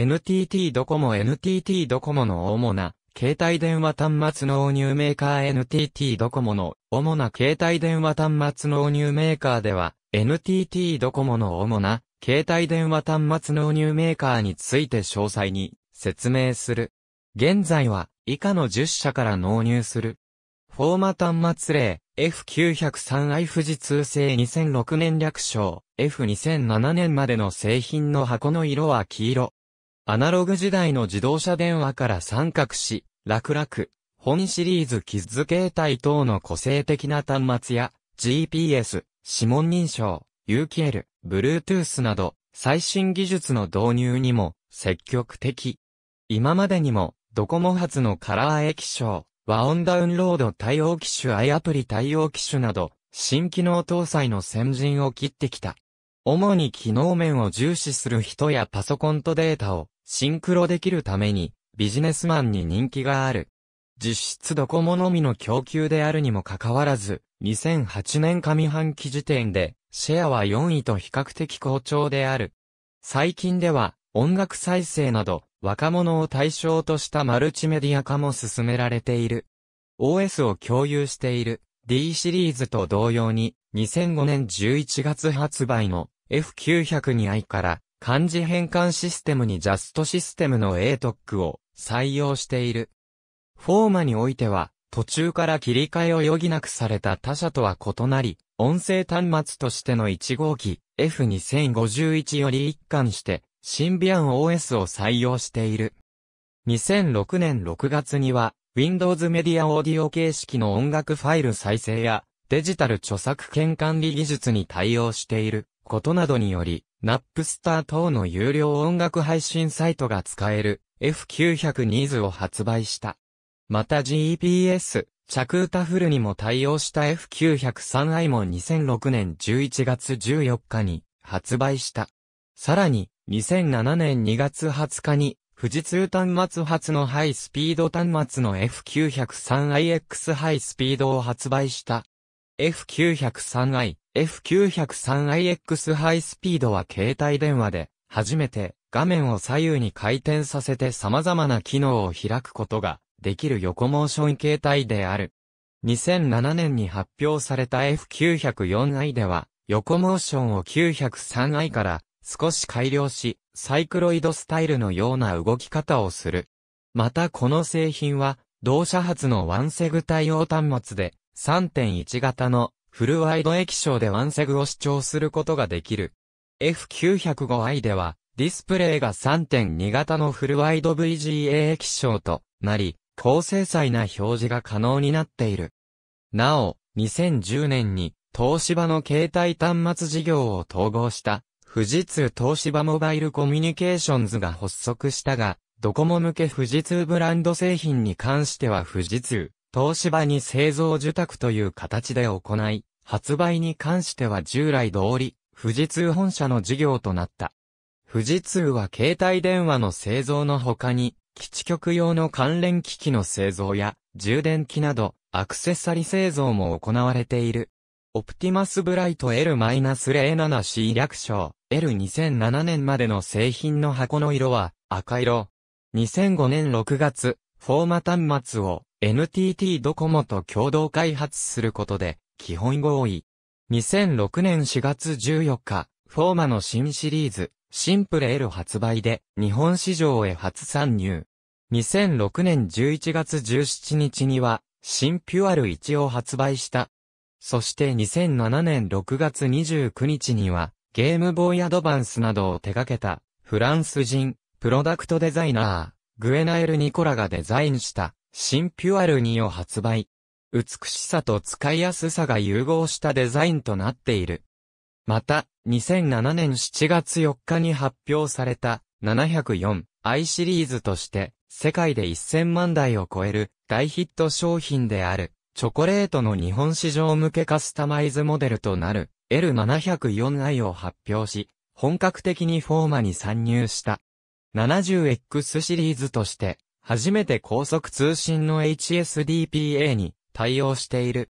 NTT ドコモ NTT ドコモの主な携帯電話端末納入メーカー NTT ドコモの主な携帯電話端末納入メーカーでは NTT ドコモの主な携帯電話端末納入メーカーについて詳細に説明する。現在は以下の10社から納入する。フォーマ端末例 F903i 富士通製2006年略称 F2007 年までの製品の箱の色は黄色。アナログ時代の自動車電話から参画し、楽々、本シリーズキッズ形態等の個性的な端末や、GPS、指紋認証、u k l Bluetooth など、最新技術の導入にも積極的。今までにも、ドコモ発のカラー液晶、和音ダウンロード対応機種 i アプリ対応機種など、新機能搭載の先陣を切ってきた。主に機能面を重視する人やパソコンとデータをシンクロできるために、ビジネスマンに人気がある。実質どこものみの供給であるにもかかわらず、2008年上半期時点で、シェアは4位と比較的好調である。最近では、音楽再生など、若者を対象としたマルチメディア化も進められている。OS を共有している D シリーズと同様に、2005年11月発売の F900 に i から漢字変換システムにジャストシステムの ATOC を採用している。フォーマにおいては、途中から切り替えを余儀なくされた他社とは異なり、音声端末としての1号機 F2051 より一貫して、シンビアン OS を採用している。2006年6月には、Windows メディアオーディオ形式の音楽ファイル再生や、デジタル著作権管理技術に対応していることなどにより、ナップスター等の有料音楽配信サイトが使える F900 ニーズを発売した。また GPS、チャクータフルにも対応した F903i も2006年11月14日に発売した。さらに、2007年2月20日に、富士通端末発のハイスピード端末の F903iX ハイスピードを発売した。F903i、F903iX ハイスピードは携帯電話で初めて画面を左右に回転させて様々な機能を開くことができる横モーション形態である。2007年に発表された F904i では横モーションを 903i から少し改良しサイクロイドスタイルのような動き方をする。またこの製品は同社発のワンセグ対応端末で3.1型のフルワイド液晶でワンセグを視聴することができる。F905i では、ディスプレイが3.2型のフルワイド VGA 液晶となり、高精細な表示が可能になっている。なお、2010年に、東芝の携帯端末事業を統合した、富士通東芝モバイルコミュニケーションズが発足したが、ドコモ向け富士通ブランド製品に関しては富士通、東芝に製造受託という形で行い、発売に関しては従来通り、富士通本社の事業となった。富士通は携帯電話の製造の他に、基地局用の関連機器の製造や、充電器など、アクセサリ製造も行われている。オプティマスブライト L-07C 略称 L2007 年までの製品の箱の色は赤色。2005年6月、フォーマ端末を NTT ドコモと共同開発することで、基本合意。2006年4月14日、フォーマの新シリーズ、シンプル L 発売で、日本市場へ初参入。2006年11月17日には、新ピュアル1を発売した。そして2007年6月29日には、ゲームボーイアドバンスなどを手掛けた、フランス人、プロダクトデザイナー、グエナエル・ニコラがデザインした、新ピュアル2を発売。美しさと使いやすさが融合したデザインとなっている。また、2007年7月4日に発表された 704i シリーズとして、世界で1000万台を超える大ヒット商品である、チョコレートの日本市場向けカスタマイズモデルとなる L704i を発表し、本格的にフォーマに参入した。70X シリーズとして、初めて高速通信の HSDPA に対応している。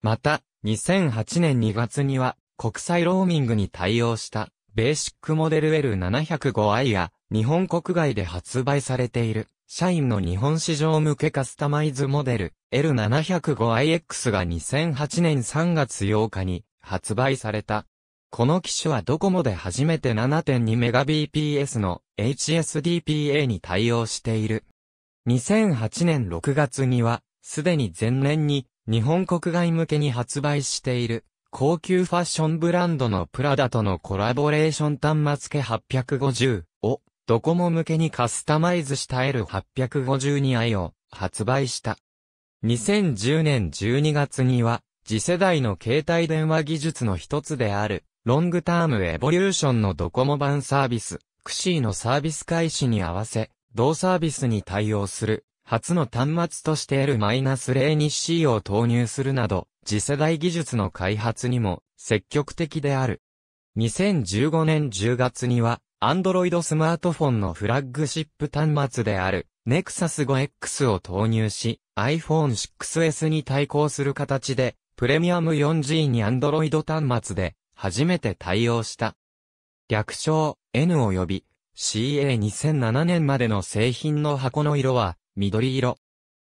また、2008年2月には国際ローミングに対応したベーシックモデル L705i や日本国外で発売されている社員の日本市場向けカスタマイズモデル L705iX が2008年3月8日に発売された。この機種はドコモで初めて 7.2Mbps の HSDPA に対応している。2008年6月には、すでに前年に日本国外向けに発売している高級ファッションブランドのプラダとのコラボレーション端末系850をドコモ向けにカスタマイズした L852i を発売した。2010年12月には次世代の携帯電話技術の一つであるロングタームエボリューションのドコモ版サービス、クシーのサービス開始に合わせ同サービスに対応する、初の端末として L-0C を投入するなど、次世代技術の開発にも積極的である。2015年10月には、Android スマートフォンのフラッグシップ端末である、Nexus 5X を投入し、iPhone 6S に対抗する形で、プレミアム 4G に Android 端末で、初めて対応した。略称、N 及び、CA2007 年までの製品の箱の色は、緑色。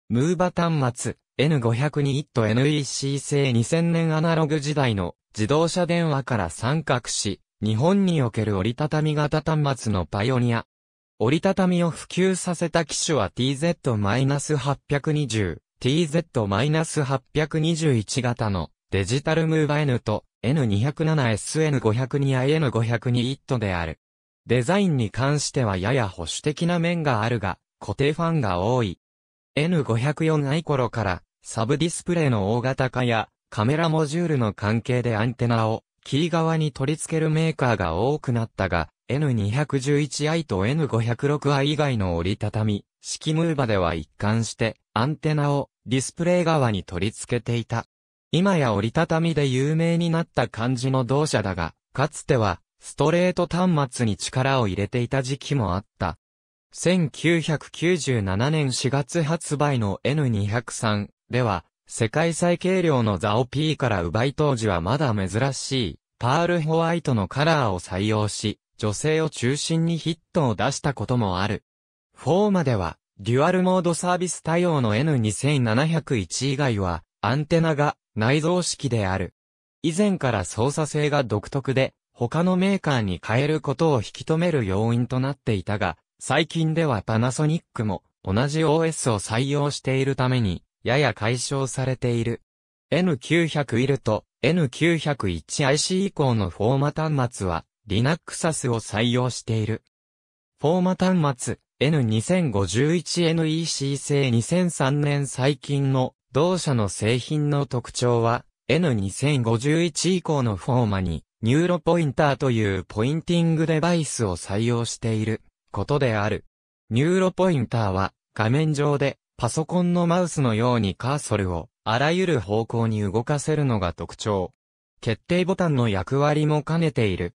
ムーバ端末、N500 に IT-NEC 製2000年アナログ時代の自動車電話から参画し、日本における折りたたみ型端末のパイオニア。折りたたみを普及させた機種は TZ-820、TZ-821 型のデジタルムーバ N と N207SN502IN502 IT である。デザインに関してはやや保守的な面があるが、固定ファンが多い。N504 i 頃からサブディスプレイの大型化やカメラモジュールの関係でアンテナをキー側に取り付けるメーカーが多くなったが、N211i と N506i 以外の折りたたみ、式ムーバでは一貫してアンテナをディスプレイ側に取り付けていた。今や折りたたみで有名になった感じの同社だが、かつてはストレート端末に力を入れていた時期もあった。1997年4月発売の N203 では、世界最軽量のザオ P から奪い当時はまだ珍しい、パールホワイトのカラーを採用し、女性を中心にヒットを出したこともある。4までは、デュアルモードサービス対応の N2701 以外は、アンテナが内蔵式である。以前から操作性が独特で、他のメーカーに変えることを引き止める要因となっていたが、最近ではパナソニックも同じ OS を採用しているために、やや解消されている。N900 イルと N901IC 以降のフォーマ端末は Linuxas を採用している。フォーマ端末 N2051NEC 製2003年最近の同社の製品の特徴は N2051 以降のフォーマにニューロポインターというポインティングデバイスを採用していることである。ニューロポインターは画面上でパソコンのマウスのようにカーソルをあらゆる方向に動かせるのが特徴。決定ボタンの役割も兼ねている。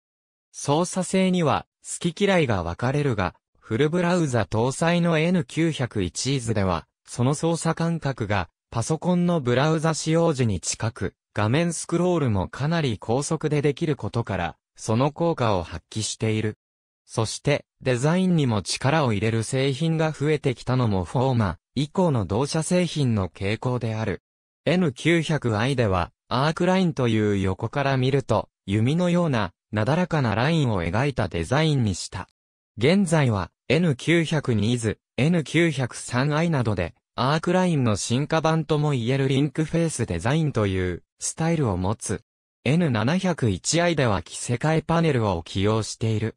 操作性には好き嫌いが分かれるが、フルブラウザ搭載の N901 図では、その操作感覚がパソコンのブラウザ使用時に近く、画面スクロールもかなり高速でできることから、その効果を発揮している。そして、デザインにも力を入れる製品が増えてきたのもフォーマ以降の同社製品の傾向である。N900i では、アークラインという横から見ると、弓のような、なだらかなラインを描いたデザインにした。現在は、N902 図、N903i などで、アークラインの進化版とも言えるリンクフェイスデザインという、スタイルを持つ。N701i では着せ替えパネルを起用している。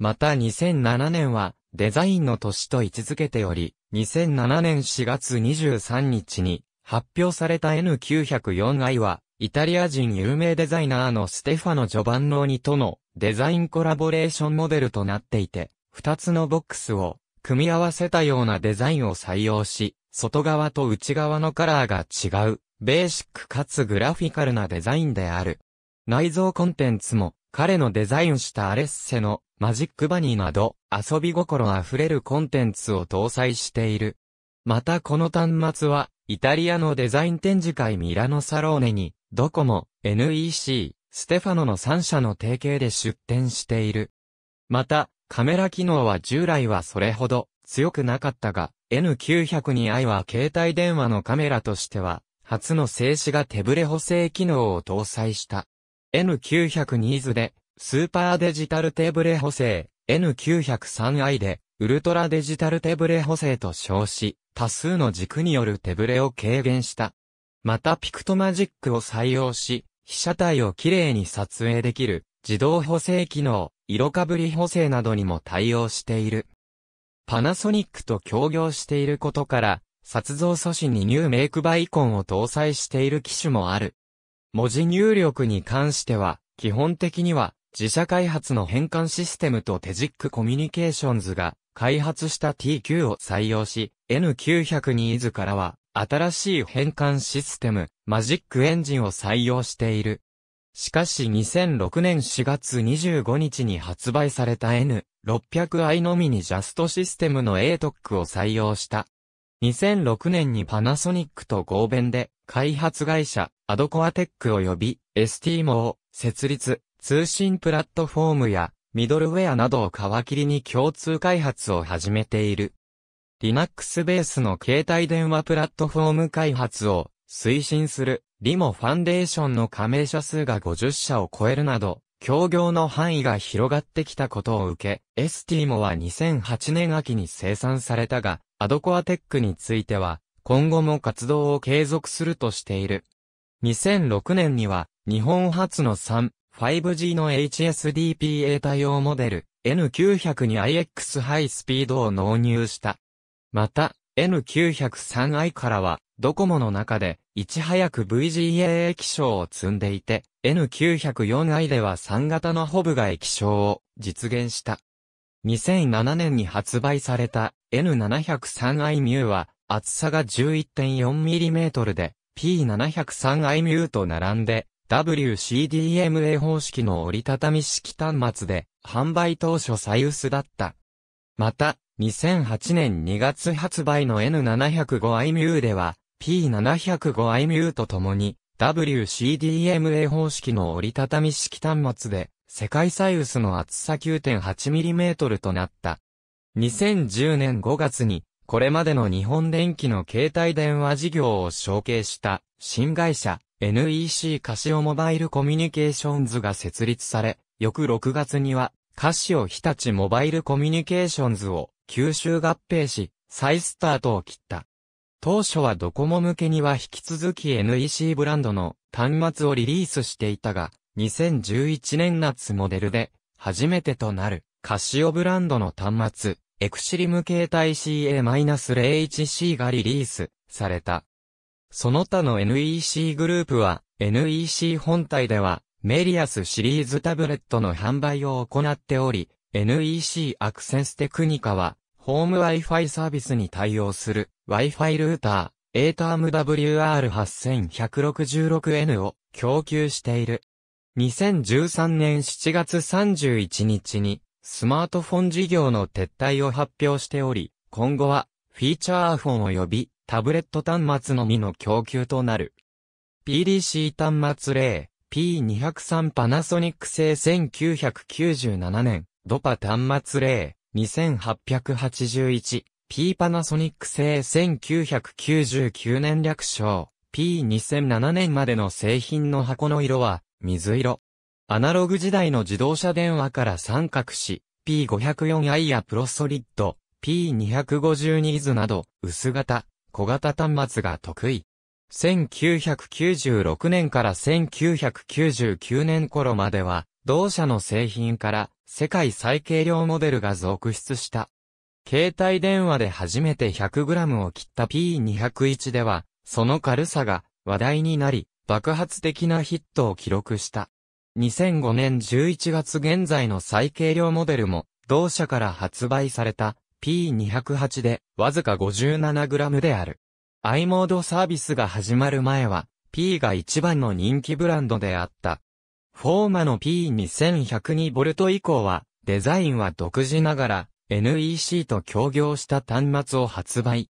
また2007年はデザインの年と位置づけており、2007年4月23日に発表された N904i は、イタリア人有名デザイナーのステファノ・ジョバンローニとのデザインコラボレーションモデルとなっていて、二つのボックスを組み合わせたようなデザインを採用し、外側と内側のカラーが違うベーシックかつグラフィカルなデザインである。内蔵コンテンツも、彼のデザインしたアレッセのマジックバニーなど、遊び心あふれるコンテンツを搭載している。またこの端末は、イタリアのデザイン展示会ミラノサローネに、ドコモ、NEC、ステファノの3社の提携で出展している。また、カメラ機能は従来はそれほど強くなかったが、n 9 0に i は携帯電話のカメラとしては初の静止が手ブレ補正機能を搭載した。n 9 0 0ニーズで、スーパーデジタル手ブレ補正、N903i で、ウルトラデジタル手ブレ補正と称し、多数の軸による手ブレを軽減した。またピクトマジックを採用し、被写体をきれいに撮影できる、自動補正機能、色かぶり補正などにも対応している。パナソニックと協業していることから、撮像素子にニューメイクバイコンを搭載している機種もある。文字入力に関しては、基本的には、自社開発の変換システムとテジックコミュニケーションズが開発した TQ を採用し、N900 に伊からは新しい変換システム、マジックエンジンを採用している。しかし2006年4月25日に発売された N600i のみにジャストシステムの ATOC を採用した2006年にパナソニックと合弁で、開発会社、アドコアテック及び、STMO を設立、通信プラットフォームや、ミドルウェアなどを皮切りに共通開発を始めている。Linux ベースの携帯電話プラットフォーム開発を推進するリモファンデーションの加盟者数が50社を超えるなど、協業の範囲が広がってきたことを受け、STMO は2008年秋に生産されたが、アドコアテックについては、今後も活動を継続するとしている。2006年には、日本初の 3.5G の HSDPA 対応モデル N900 に IX ハイスピードを納入した。また、N903i からは、ドコモの中で、いち早く VGA 液晶を積んでいて、N904i では3型のホブが液晶を実現した。2007年に発売された N703i μ は、厚さが 11.4mm で、P703i μ と並んで、WCDMA 方式の折りたたみ式端末で、販売当初最薄だった。また、2008年2月発売の N705i μ では、P705i μ と共に、WCDMA 方式の折りたたみ式端末で、世界最薄の厚さ 9.8mm となった。2010年5月に、これまでの日本電機の携帯電話事業を承継した新会社 NEC カシオモバイルコミュニケーションズが設立され、翌6月にはカシオ日立モバイルコミュニケーションズを吸収合併し、再スタートを切った。当初はドコモ向けには引き続き NEC ブランドの端末をリリースしていたが、2011年夏モデルで初めてとなるカシオブランドの端末、エクシリム形態 CA-01C がリリースされた。その他の NEC グループは、NEC 本体では、メリアスシリーズタブレットの販売を行っており、NEC アクセステクニカは、ホーム Wi-Fi サービスに対応する Wi-Fi ルーター、a t a r m WR8166N を供給している。2013年7月31日にスマートフォン事業の撤退を発表しており、今後は、フィーチャーフォン及びタブレット端末のみの供給となる。PDC 端末例 P203 パナソニック製1997年、ドパ端末例 2881P パナソニック製1999年略称 P2007 年までの製品の箱の色は水色。アナログ時代の自動車電話から三角し、P504i やプロソリッド、P252 イズなど、薄型、小型端末が得意。1996年から1999年頃までは、同社の製品から世界最軽量モデルが続出した。携帯電話で初めて 100g を切った P201 では、その軽さが話題になり、爆発的なヒットを記録した。2005年11月現在の最軽量モデルも、同社から発売された P208 で、わずか 57g である。i モードサービスが始まる前は、P が一番の人気ブランドであった。フォーマの P2102V 以降は、デザインは独自ながら、NEC と協業した端末を発売。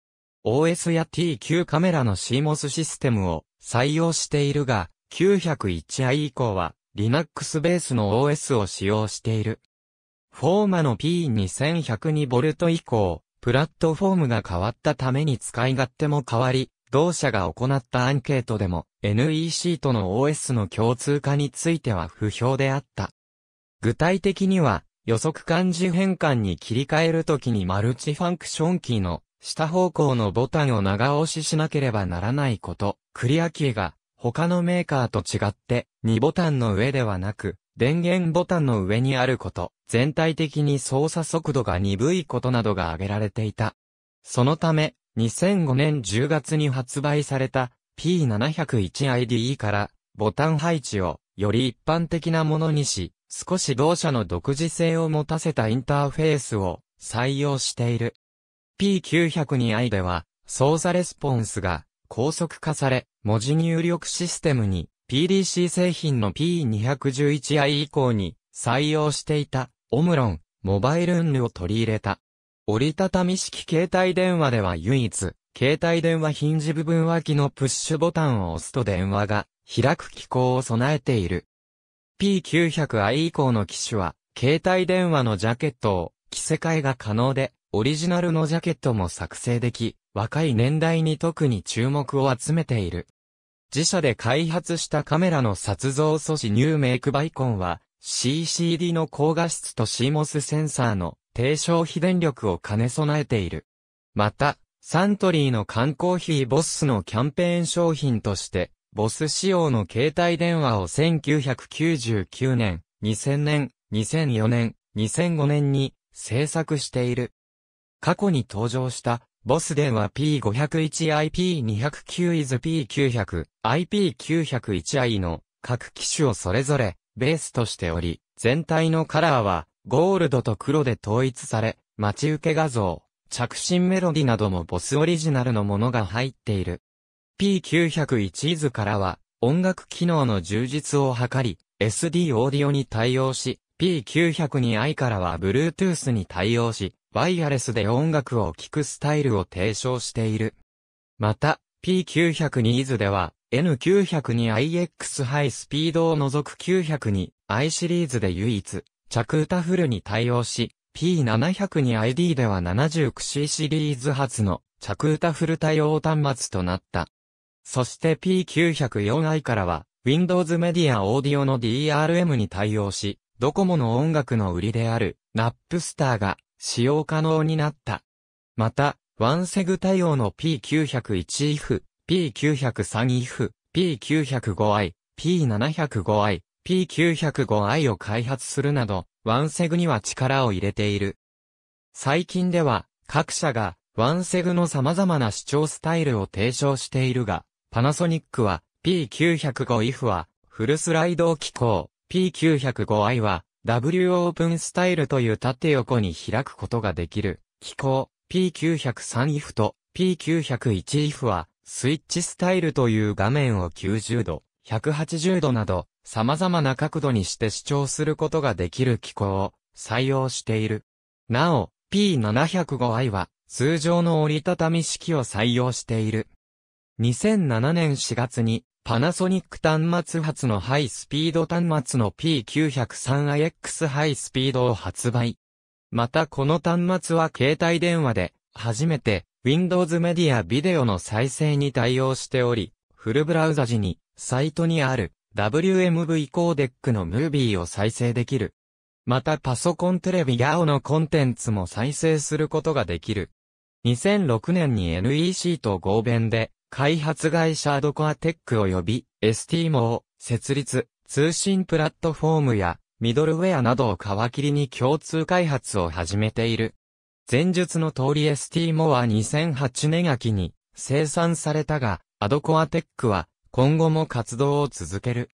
OS や T9 カメラの CMOS システムを採用しているが、901i 以降は Linux ベースの OS を使用している。フォーマの P2102V 以降、プラットフォームが変わったために使い勝手も変わり、同社が行ったアンケートでも NEC との OS の共通化については不評であった。具体的には予測漢字変換に切り替えるときにマルチファンクションキーの下方向のボタンを長押ししなければならないこと、クリアキーが他のメーカーと違って、2ボタンの上ではなく、電源ボタンの上にあること、全体的に操作速度が鈍いことなどが挙げられていた。そのため、2005年10月に発売された P701IDE からボタン配置をより一般的なものにし、少し同社の独自性を持たせたインターフェースを採用している。P902i では操作レスポンスが高速化され、文字入力システムに PDC 製品の P211i 以降に採用していたオムロン、モバイルンルを取り入れた。折りたたみ式携帯電話では唯一、携帯電話ヒンジ部分脇のプッシュボタンを押すと電話が開く機構を備えている。P900i 以降の機種は、携帯電話のジャケットを着せ替えが可能で、オリジナルのジャケットも作成でき、若い年代に特に注目を集めている。自社で開発したカメラの撮像素子ニューメイクバイコンは、CCD の高画質と CMOS センサーの低消費電力を兼ね備えている。また、サントリーの缶コーヒーボスのキャンペーン商品として、ボス仕様の携帯電話を1999年、2000年、2004年、2005年に制作している。過去に登場したボスデンは P501、IP209 i s P900、IP901i の各機種をそれぞれベースとしており、全体のカラーはゴールドと黒で統一され、待ち受け画像、着信メロディなどもボスオリジナルのものが入っている。P901 i s からは音楽機能の充実を図り、SD オーディオに対応し、P902i からは Bluetooth に対応し、ワイヤレスで音楽を聴くスタイルを提唱している。また、P902 図では、n 9 0に i x ハイスピードを除く9 0に i シリーズで唯一、着歌フルに対応し、p 7 0に i d では 79C シリーズ初の着歌フル対応端末となった。そして P904i からは、Windows Media Audio の DRM に対応し、ドコモの音楽の売りである、ナップスターが使用可能になった。また、ワンセグ対応の P901F、P903F、P905i、P705i、P905i を開発するなど、ワンセグには力を入れている。最近では、各社が、ワンセグの様々な視聴スタイルを提唱しているが、パナソニックは、P905IF は、フルスライド機構、P905i は、W オープンスタイルという縦横に開くことができる、機構 P903 if と P901 if は、スイッチスタイルという画面を90度、180度など、様々な角度にして視聴することができる機構を採用している。なお、P705i は、通常の折りたたみ式を採用している。2007年4月にパナソニック端末発のハイスピード端末の P903iX ハイスピードを発売。またこの端末は携帯電話で、初めて Windows メディアビデオの再生に対応しており、フルブラウザ時に、サイトにある WMV コーデックのムービーを再生できる。またパソコンテレビや a のコンテンツも再生することができる。2006年に NEC と合弁で開発会社アドコアテック及び STMO を設立、通信プラットフォームやミドルウェアなどを皮切りに共通開発を始めている。前述の通り STMO は2008年秋に生産されたが、アドコアテックは今後も活動を続ける。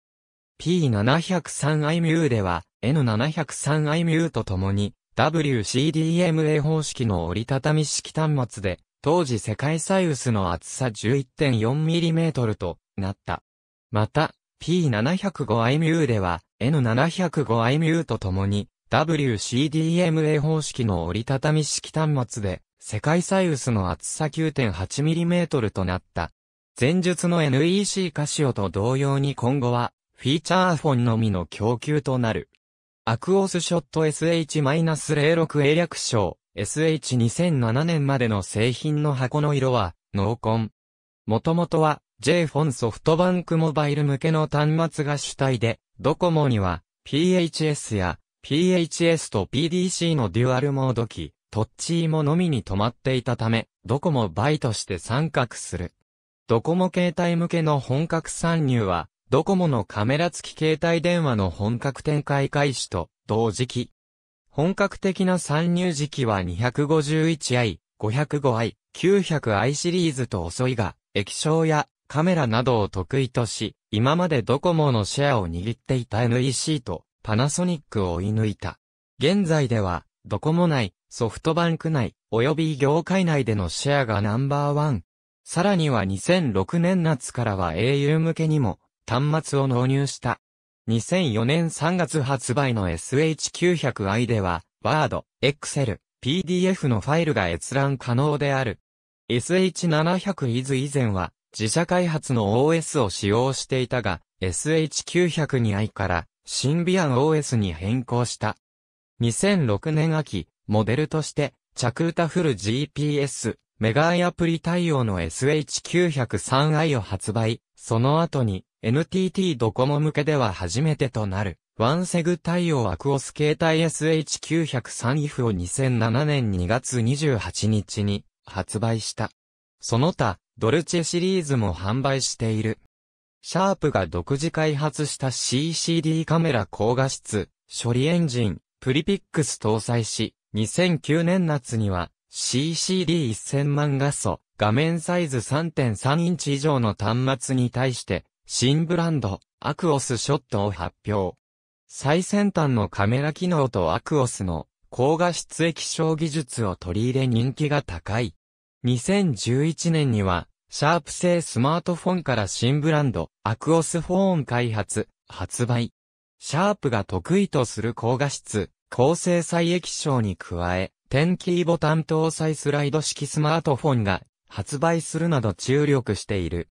P703IMU では N703IMU と共に WCDMA 方式の折りたたみ式端末で当時世界最薄の厚さ 11.4mm となった。また、P705IMU では N705IMU と共に WCDMA 方式の折りたたみ式端末で世界最薄の厚さ 9.8mm となった。前述の NEC カシオと同様に今後はフィーチャーフォンのみの供給となる。アクオスショット SH-06A 略称 SH2007 年までの製品の箱の色は、濃紺。もともとは、j フォンソフトバンクモバイル向けの端末が主体で、ドコモには、PHS や、PHS と PDC のデュアルモード機、トッチーモのみに止まっていたため、ドコモバイとして参画する。ドコモ携帯向けの本格参入は、ドコモのカメラ付き携帯電話の本格展開開始と、同時期、本格的な参入時期は 251i、505i、900i シリーズと遅いが、液晶やカメラなどを得意とし、今までドコモのシェアを握っていた NEC とパナソニックを追い抜いた。現在では、ドコモ内、ソフトバンク内、及び業界内でのシェアがナンバーワン。さらには2006年夏からは au 向けにも端末を納入した。2004年3月発売の SH900i では、Word、Excel、PDF のファイルが閲覧可能である。SH700 i 以前は、自社開発の OS を使用していたが、SH902i からシンビアン OS に変更した。2006年秋、モデルとして、チャクータフル GPS、メガアイアプリ対応の SH903i を発売、その後に NTT ドコモ向けでは初めてとなる、ワンセグ対応アクオス携帯 SH903IF を2007年2月28日に発売した。その他、ドルチェシリーズも販売している。シャープが独自開発した CCD カメラ高画質、処理エンジン、プリピックス搭載し、2009年夏には CCD1000 万画素、画面サイズ3.3インチ以上の端末に対して新ブランド、アクオスショットを発表。最先端のカメラ機能とアクオスの高画質液晶技術を取り入れ人気が高い。2011年には、シャープ製スマートフォンから新ブランド、アクオスフォーン開発、発売。シャープが得意とする高画質、高精細液晶に加え、点キーボタン搭載スライド式スマートフォンが発売するなど注力している。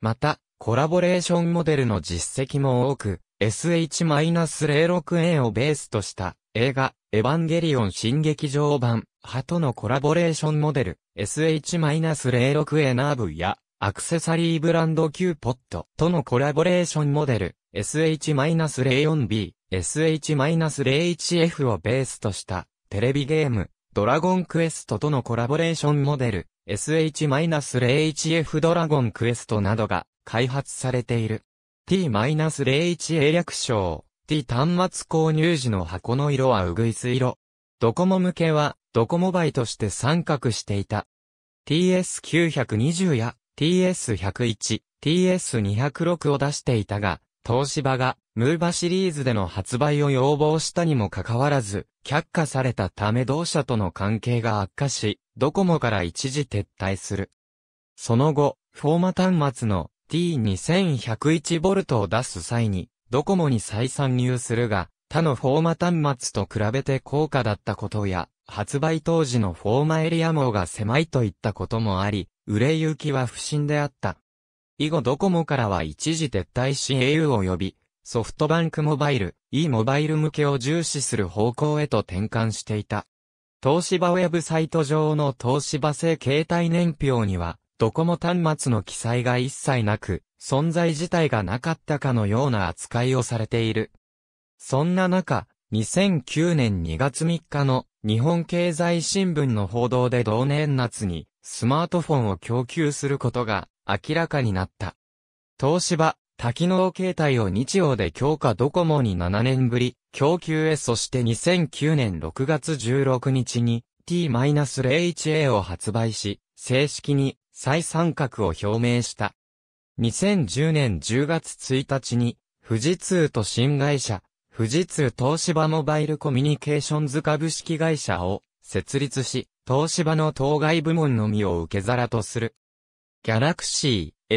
また、コラボレーションモデルの実績も多く、SH-06A をベースとした映画、エヴァンゲリオン新劇場版、ハとのコラボレーションモデル、SH-06A ナーブや、アクセサリーブランドキューポットとのコラボレーションモデル、SH-04B、SH-01F をベースとしたテレビゲーム、ドラゴンクエストとのコラボレーションモデル、SH-01F ドラゴンクエストなどが開発されている。t 0 1英略称、T 端末購入時の箱の色はうぐいす色。ドコモ向けは、ドコモバイとして参画していた。TS920 や TS101、TS206 を出していたが、東芝が、ムーバシリーズでの発売を要望したにもかかわらず、却下されたため同社との関係が悪化し、ドコモから一時撤退する。その後、フォーマ端末の T2101V を出す際に、ドコモに再参入するが、他のフォーマ端末と比べて高価だったことや、発売当時のフォーマエリア網が狭いといったこともあり、売れ行きは不振であった。以後ドコモからは一時撤退し au を呼び、ソフトバンクモバイル、e モバイル向けを重視する方向へと転換していた。東芝ウェブサイト上の東芝製携帯年表には、ドコモ端末の記載が一切なく、存在自体がなかったかのような扱いをされている。そんな中、2009年2月3日の日本経済新聞の報道で同年夏にスマートフォンを供給することが明らかになった。東芝、多機能携帯を日曜で強化ドコモに7年ぶり、供給へそして2009年6月16日に T-01A を発売し、正式に再参画を表明した。2010年10月1日に、富士通と新会社、富士通東芝モバイルコミュニケーションズ株式会社を設立し、東芝の当該部門のみを受け皿とする。ギャラクシー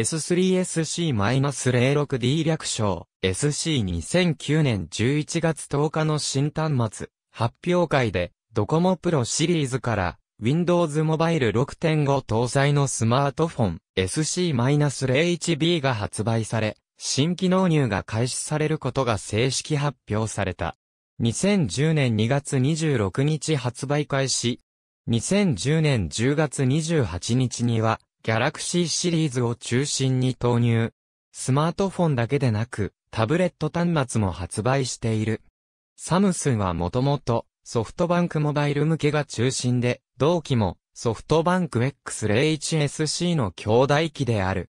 S3SC-06D 略称 SC2009 年11月10日の新端末発表会でドコモプロシリーズから Windows Mobile 6.5搭載のスマートフォン SC-01B が発売され、新規納入が開始されることが正式発表された。2010年2月26日発売開始。2010年10月28日には、Galaxy シリーズを中心に投入。スマートフォンだけでなく、タブレット端末も発売している。サムスンはもともと、ソフトバンクモバイル向けが中心で、同期もソフトバンク X01SC の兄弟機である。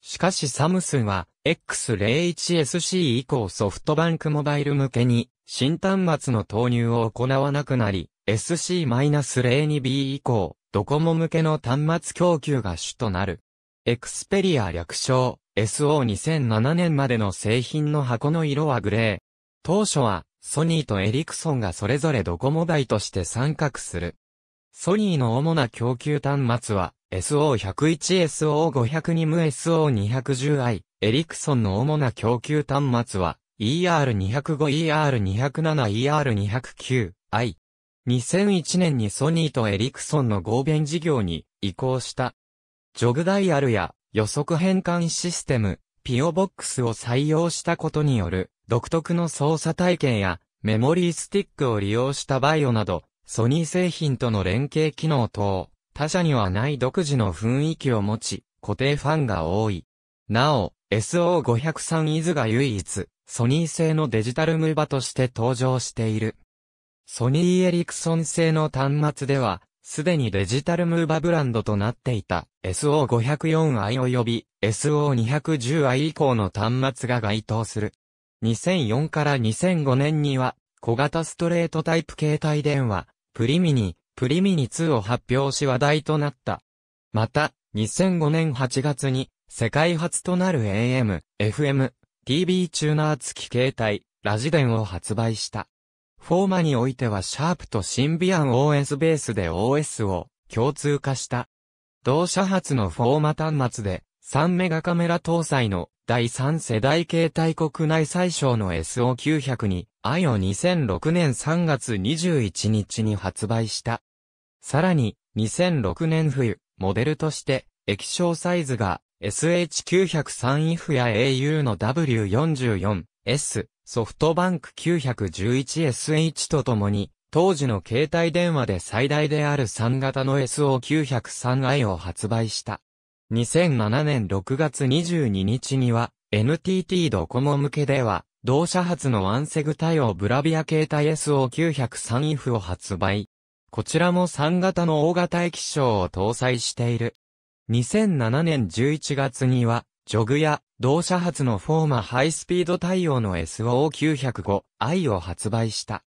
しかしサムスンは X01SC 以降ソフトバンクモバイル向けに新端末の投入を行わなくなり、SC-02B 以降、ドコモ向けの端末供給が主となる。エクスペリア略称、SO2007 年までの製品の箱の色はグレー。当初は、ソニーとエリクソンがそれぞれドコモ台として参画する。ソニーの主な供給端末は、SO101、SO500 ニム、SO210i。エリクソンの主な供給端末は、ER205、ER207、ER209、i。2001年にソニーとエリクソンの合弁事業に移行した。ジョグダイヤルや予測変換システム、ピオボックスを採用したことによる独特の操作体験や、メモリースティックを利用したバイオなど、ソニー製品との連携機能等、他社にはない独自の雰囲気を持ち、固定ファンが多い。なお、SO503 イズが唯一、ソニー製のデジタルムーバとして登場している。ソニーエリクソン製の端末では、すでにデジタルムーバブランドとなっていた SO504i 及び SO210i 以降の端末が該当する。2004から2005年には、小型ストレートタイプ携帯電話、プリミニ、プリミニ2を発表し話題となった。また、2005年8月に、世界初となる AM、FM、TV チューナー付き携帯、ラジデンを発売した。フォーマにおいてはシャープとシンビアン OS ベースで OS を共通化した。同社発のフォーマ端末で3メガカメラ搭載の第3世代携帯国内最小の SO900 に、i を2006年3月21日に発売した。さらに、2006年冬、モデルとして、液晶サイズが SH903IF や au の W44S、ソフトバンク 911SH とともに、当時の携帯電話で最大である3型の SO903i を発売した。2007年6月22日には、NTT ドコモ向けでは、同社発のワンセグ対応ブラビア携帯 SO903F を発売。こちらも3型の大型液晶を搭載している。2007年11月には、ジョグや同社発のフォーマハイスピード対応の SO905i を発売した。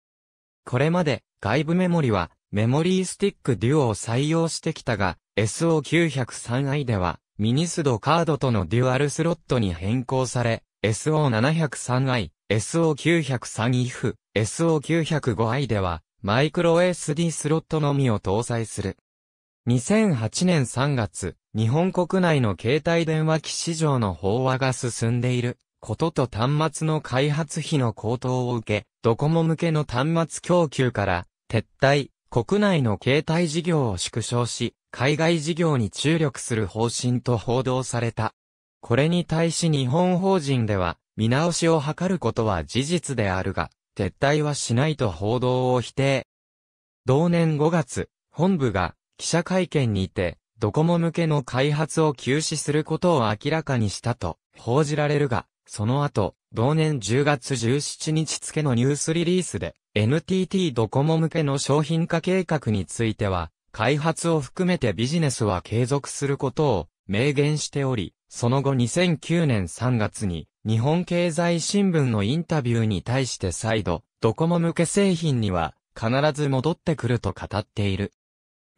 これまで外部メモリはメモリースティックデュオを採用してきたが、SO903i では、ミニスドカードとのデュアルスロットに変更され、SO703i、SO903IF、SO905i では、マイクロ SD スロットのみを搭載する。2008年3月、日本国内の携帯電話機市場の飽和が進んでいることと端末の開発費の高騰を受け、ドコモ向けの端末供給から撤退、国内の携帯事業を縮小し、海外事業に注力する方針と報道された。これに対し日本法人では、見直しを図ることは事実であるが、撤退はしないと報道を否定。同年5月、本部が記者会見にて、ドコモ向けの開発を休止することを明らかにしたと報じられるが、その後、同年10月17日付のニュースリリースで、NTT ドコモ向けの商品化計画については、開発を含めてビジネスは継続することを明言しており、その後2009年3月に日本経済新聞のインタビューに対して再度、ドコモ向け製品には必ず戻ってくると語っている。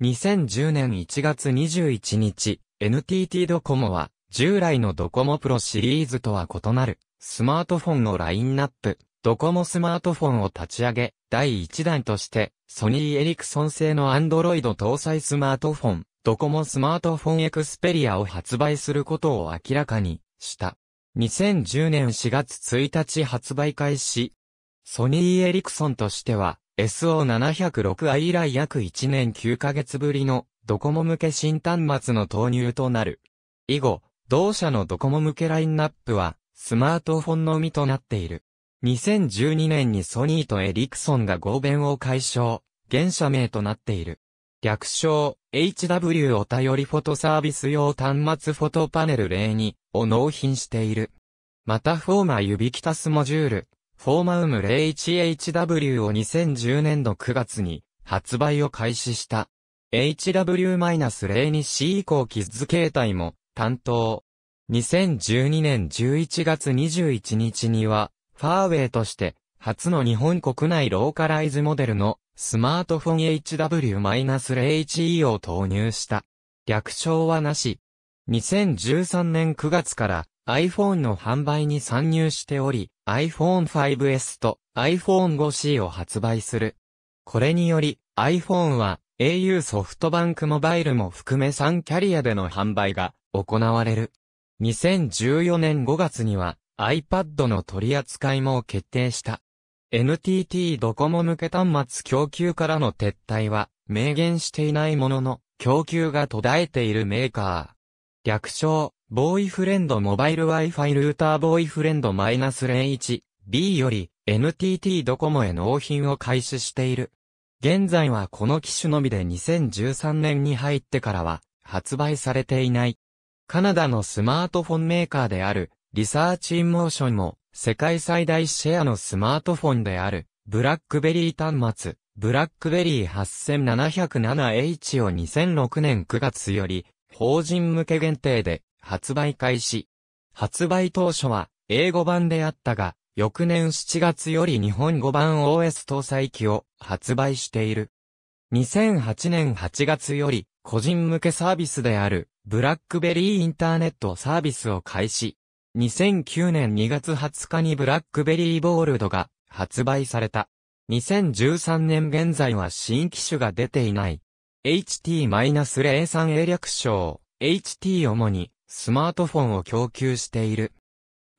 2010年1月21日、NTT ドコモは従来のドコモプロシリーズとは異なるスマートフォンのラインナップ、ドコモスマートフォンを立ち上げ、第1弾として、ソニーエリクソン製のアンドロイド搭載スマートフォン、ドコモスマートフォンエクスペリアを発売することを明らかにした。2010年4月1日発売開始。ソニーエリクソンとしては、SO706i 以来約1年9ヶ月ぶりのドコモ向け新端末の投入となる。以後、同社のドコモ向けラインナップは、スマートフォンのみとなっている。2012年にソニーとエリクソンが合弁を解消、現社名となっている。略称、HW お便りフォトサービス用端末フォトパネル例2を納品している。またフォーマ指キタスモジュール、フォーマウム 01HW を2010年度9月に発売を開始した。HW-02C 以降キッズ形態も担当。2012年11月21日にはファーウェイとして、初の日本国内ローカライズモデルのスマートフォン h w 0 e を投入した。略称はなし。2013年9月から iPhone の販売に参入しており、iPhone5S と iPhone5C を発売する。これにより iPhone は au ソフトバンクモバイルも含め3キャリアでの販売が行われる。2014年5月には iPad の取り扱いも決定した。NTT ドコモ向け端末供給からの撤退は明言していないものの、供給が途絶えているメーカー。略称、ボーイフレンドモバイル Wi-Fi ルーターボーイフレンド -01B より NTT ドコモへ納品を開始している。現在はこの機種のみで2013年に入ってからは発売されていない。カナダのスマートフォンメーカーであるリサーチインモーションも、世界最大シェアのスマートフォンである、ブラックベリー端末、ブラックベリー 8707H を2006年9月より、法人向け限定で発売開始。発売当初は英語版であったが、翌年7月より日本語版 OS 搭載機を発売している。2008年8月より個人向けサービスであるブラックベリーインターネットサービスを開始。2009年2月20日にブラックベリーボールドが発売された。2013年現在は新機種が出ていない。HT-03A 略称 HT 主にスマートフォンを供給している。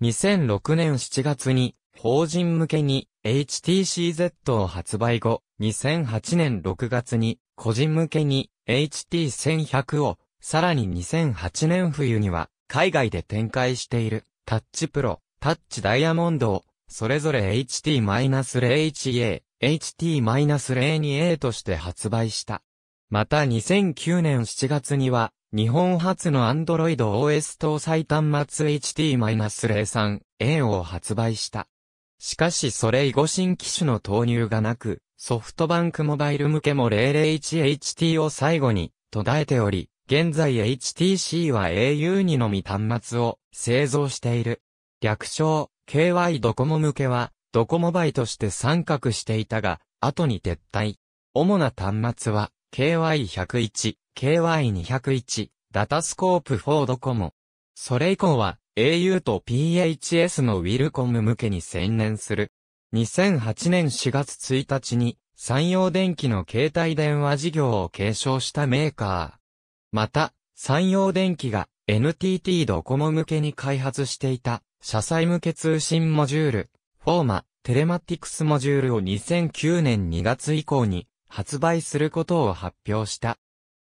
2006年7月に法人向けに HTCZ を発売後、2008年6月に個人向けに HT1100 を、さらに2008年冬には海外で展開している、タッチプロ、タッチダイヤモンドを、それぞれ HT-01A、HT-02A として発売した。また2009年7月には、日本初の Android OS 搭載端末 HT-03A を発売した。しかしそれ以後新機種の投入がなく、ソフトバンクモバイル向けも 001HT を最後に途絶えており、現在 HTC は au2 のみ端末を製造している。略称、KY ドコモ向けは、ドコモバイとして参画していたが、後に撤退。主な端末は、KY101、KY201、ダタスコープ4ドコモ。それ以降は、au と PHS のウィルコム向けに専念する。2008年4月1日に、山陽電機の携帯電話事業を継承したメーカー。また、山陽電機が NTT ドコモ向けに開発していた、車載向け通信モジュール、フォーマ、テレマティクスモジュールを2009年2月以降に発売することを発表した。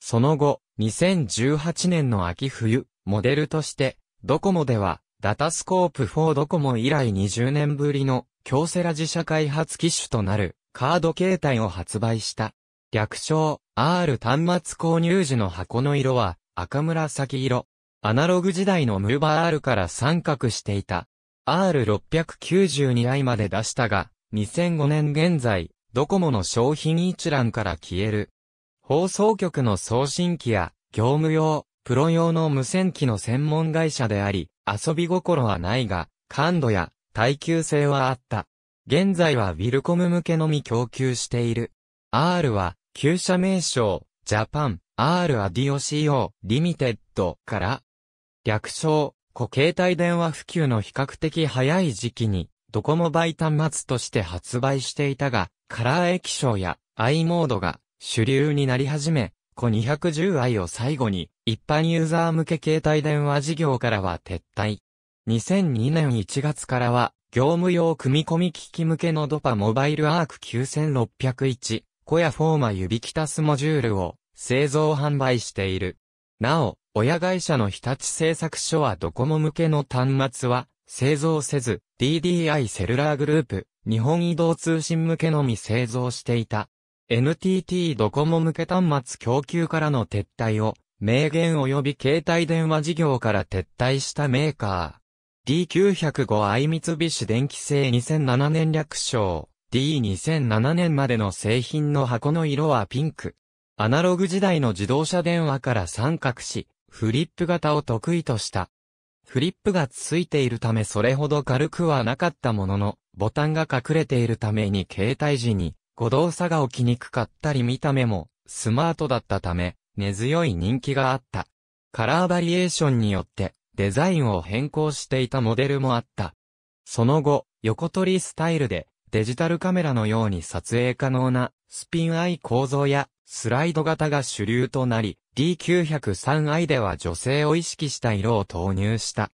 その後、2018年の秋冬、モデルとして、ドコモでは、ダタスコープ4ドコモ以来20年ぶりの、京セラ自社開発機種となる、カード形態を発売した。略称、R 端末購入時の箱の色は赤紫色。アナログ時代のムーバー R から三角していた。R692i まで出したが、2005年現在、ドコモの商品一覧から消える。放送局の送信機や、業務用、プロ用の無線機の専門会社であり、遊び心はないが、感度や耐久性はあった。現在はウィルコム向けのみ供給している。R は旧社名称、ジャパン、R アディオ CO、リミテッドから、略称、固携帯電話普及の比較的早い時期に、ドコモバイ端末として発売していたが、カラー液晶や i モードが主流になり始め、コ 210i を最後に、一般ユーザー向け携帯電話事業からは撤退。2002年1月からは、業務用組み込み機器向けのドパモバイルアーク9601、コやフォーマ指キタスモジュールを製造販売している。なお、親会社の日立製作所はドコモ向けの端末は製造せず、DDI セルラーグループ、日本移動通信向けのみ製造していた。NTT ドコモ向け端末供給からの撤退を、名言及び携帯電話事業から撤退したメーカー。D905i 三菱電機製2007年略称。D2007 年までの製品の箱の色はピンク。アナログ時代の自動車電話から三角し、フリップ型を得意とした。フリップがついているためそれほど軽くはなかったものの、ボタンが隠れているために携帯時に誤動作が起きにくかったり見た目もスマートだったため根強い人気があった。カラーバリエーションによってデザインを変更していたモデルもあった。その後、横取りスタイルでデジタルカメラのように撮影可能なスピンアイ構造やスライド型が主流となり、D903i では女性を意識した色を投入した。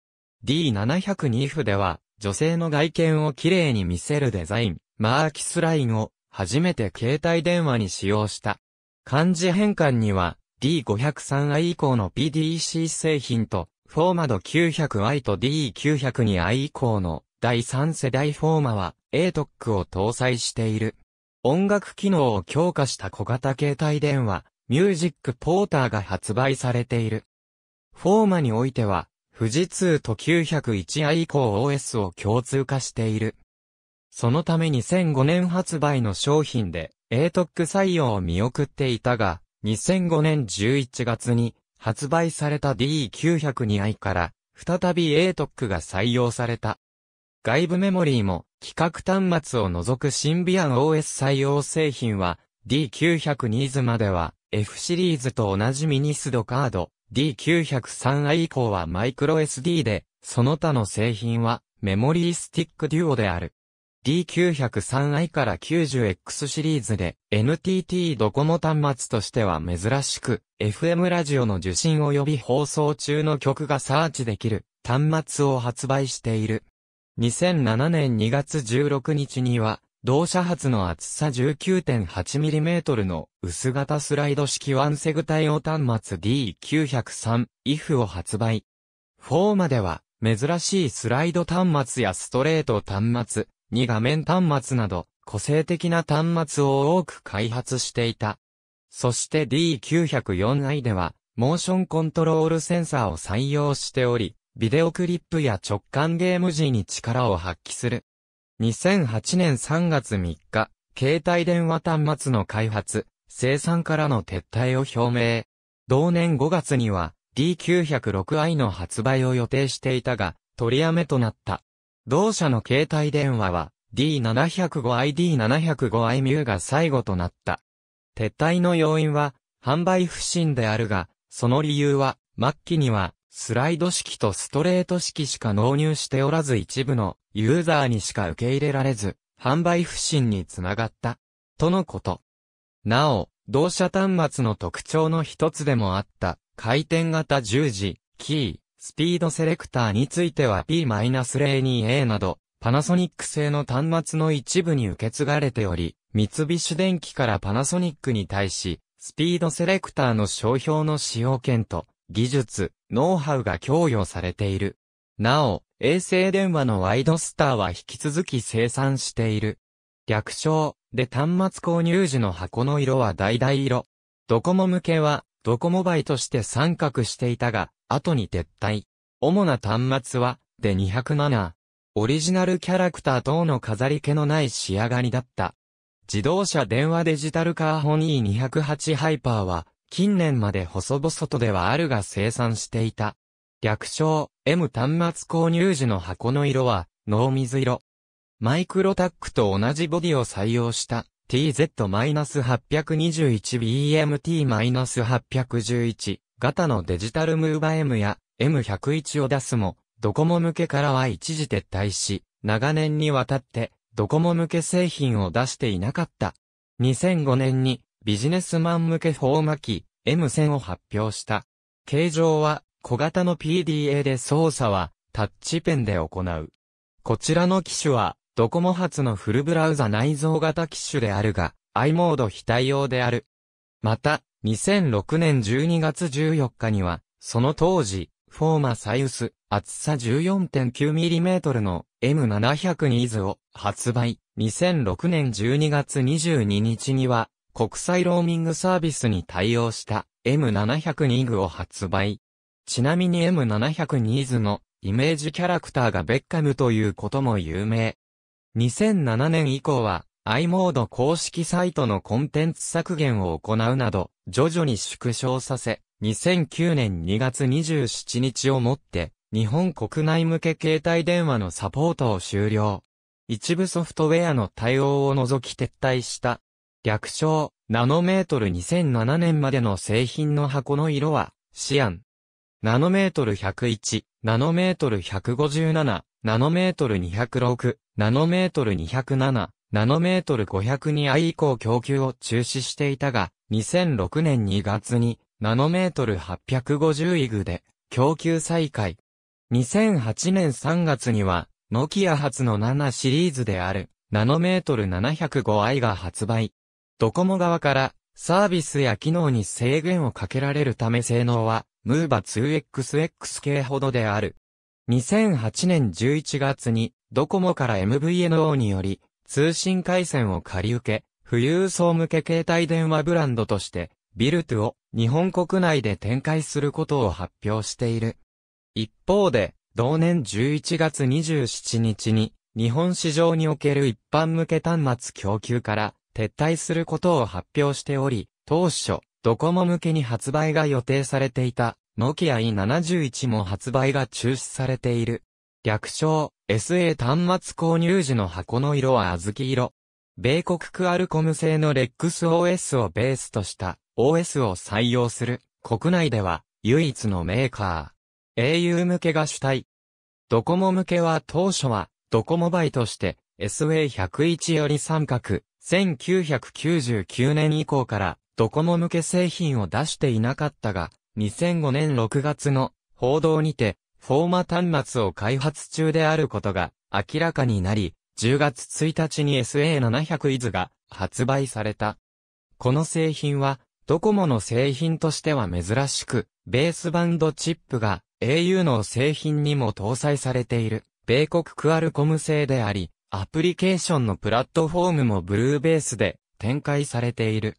D702F では女性の外見を綺麗に見せるデザイン、マーキスラインを初めて携帯電話に使用した。漢字変換には D503i 以降の PDC 製品とフォーマド 900i と D902i 以降の第3世代フォーマは ATOC を搭載している。音楽機能を強化した小型携帯電話、ミュージックポーターが発売されている。フォーマにおいては、富士通と 901i 以降 OS を共通化している。そのために2005年発売の商品で ATOC 採用を見送っていたが、2005年11月に発売された D902i から再び ATOC が採用された。外部メモリーも企画端末を除くシンビアン OS 採用製品は d 9 0ーズまでは F シリーズと同じミニスドカード D903i 以降はマイクロ SD でその他の製品はメモリースティックデュオである。D903i から 90X シリーズで NTT ドコモ端末としては珍しく FM ラジオの受信及び放送中の曲がサーチできる端末を発売している。2007年2月16日には、同社発の厚さ 19.8mm の薄型スライド式ワンセグ対応端末 D903 IF を発売。4までは、珍しいスライド端末やストレート端末、2画面端末など、個性的な端末を多く開発していた。そして D904i では、モーションコントロールセンサーを採用しており、ビデオクリップや直感ゲーム時に力を発揮する。2008年3月3日、携帯電話端末の開発、生産からの撤退を表明。同年5月には D906i の発売を予定していたが、取りやめとなった。同社の携帯電話は D705i、D705i ミューが最後となった。撤退の要因は販売不振であるが、その理由は末期にはスライド式とストレート式しか納入しておらず一部のユーザーにしか受け入れられず、販売不振につながった。とのこと。なお、同社端末の特徴の一つでもあった、回転型十字、キー、スピードセレクターについては P-02A など、パナソニック製の端末の一部に受け継がれており、三菱電機からパナソニックに対し、スピードセレクターの商標の使用権と、技術、ノウハウが供与されている。なお、衛星電話のワイドスターは引き続き生産している。略称で端末購入時の箱の色は橙色。ドコモ向けは、ドコモバイとして参画していたが、後に撤退。主な端末は、で207。オリジナルキャラクター等の飾り気のない仕上がりだった。自動車電話デジタルカーホニー208ハイパーは、近年まで細々とではあるが生産していた。略称、M 端末購入時の箱の色は、濃水色。マイクロタックと同じボディを採用した TZ-821BMT-811 型のデジタルムーバ M や M101 を出すも、ドコモ向けからは一時撤退し、長年にわたってドコモ向け製品を出していなかった。2005年にビジネスマン向けフォーマ機 M1000 を発表した。形状は小型の PDA で操作はタッチペンで行う。こちらの機種はドコモ発のフルブラウザ内蔵型機種であるが i モード非対応である。また、2006年12月14日には、その当時、フォーマサイウス、厚さ 14.9mm の m 7 0ーズを発売。2006年12月22日には、国際ローミングサービスに対応した M702 グを発売。ちなみに M702 ズのイメージキャラクターがベッカムということも有名。2007年以降は i モード公式サイトのコンテンツ削減を行うなど、徐々に縮小させ、2009年2月27日をもって、日本国内向け携帯電話のサポートを終了。一部ソフトウェアの対応を除き撤退した略称、ナノメートル2007年までの製品の箱の色は、シアン。ナノメートル101、ナノメートル157、ナノメートル206、ナノメートル207、ナノメートル5 0 2 i 以降供給を中止していたが、2006年2月に、ナノメートル850イグで、供給再開。2008年3月には、ノキア発の7シリーズである、ナノメートル 705i が発売。ドコモ側からサービスや機能に制限をかけられるため性能は、ムーバ 2XX 系ほどである。2008年11月に、ドコモから MVNO により、通信回線を借り受け、富裕層向け携帯電話ブランドとして、ビルトゥを日本国内で展開することを発表している。一方で、同年11月27日に、日本市場における一般向け端末供給から、撤退することを発表しており、当初、ドコモ向けに発売が予定されていた、ノキア E71 も発売が中止されている。略称、SA 端末購入時の箱の色は小豆色。米国クアルコム製のレックス OS をベースとした OS を採用する国内では唯一のメーカー。au 向けが主体。ドコモ向けは当初はドコモバイとして SA101 より三角1999年以降からドコモ向け製品を出していなかったが、2005年6月の報道にて、フォーマ端末を開発中であることが明らかになり、10月1日に SA700 イズが発売された。この製品は、ドコモの製品としては珍しく、ベースバンドチップが au の製品にも搭載されている、米国クアルコム製であり、アプリケーションのプラットフォームもブルーベースで展開されている。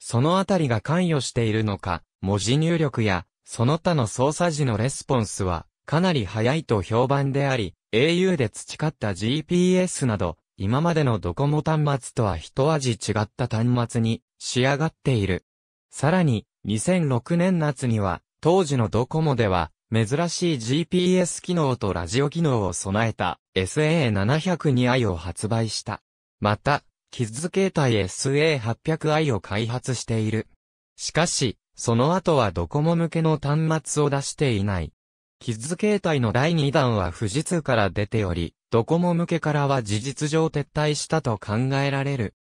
そのあたりが関与しているのか、文字入力やその他の操作時のレスポンスはかなり早いと評判であり、au で培った GPS など、今までのドコモ端末とは一味違った端末に仕上がっている。さらに、2006年夏には、当時のドコモでは、珍しい GPS 機能とラジオ機能を備えた SA702i を発売した。また、キッズ携帯 SA800i を開発している。しかし、その後はドコモ向けの端末を出していない。キッズ携帯の第2弾は富士通から出ており、ドコモ向けからは事実上撤退したと考えられる。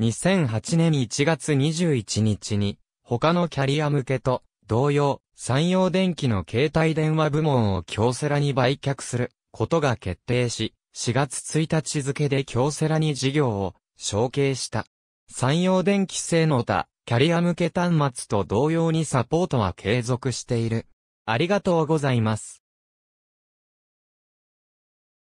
2008年1月21日に、他のキャリア向けと、同様、山陽電機の携帯電話部門を京セラに売却することが決定し、4月1日付で京セラに事業を承継した。山陽電機製の他、キャリア向け端末と同様にサポートは継続している。ありがとうございます。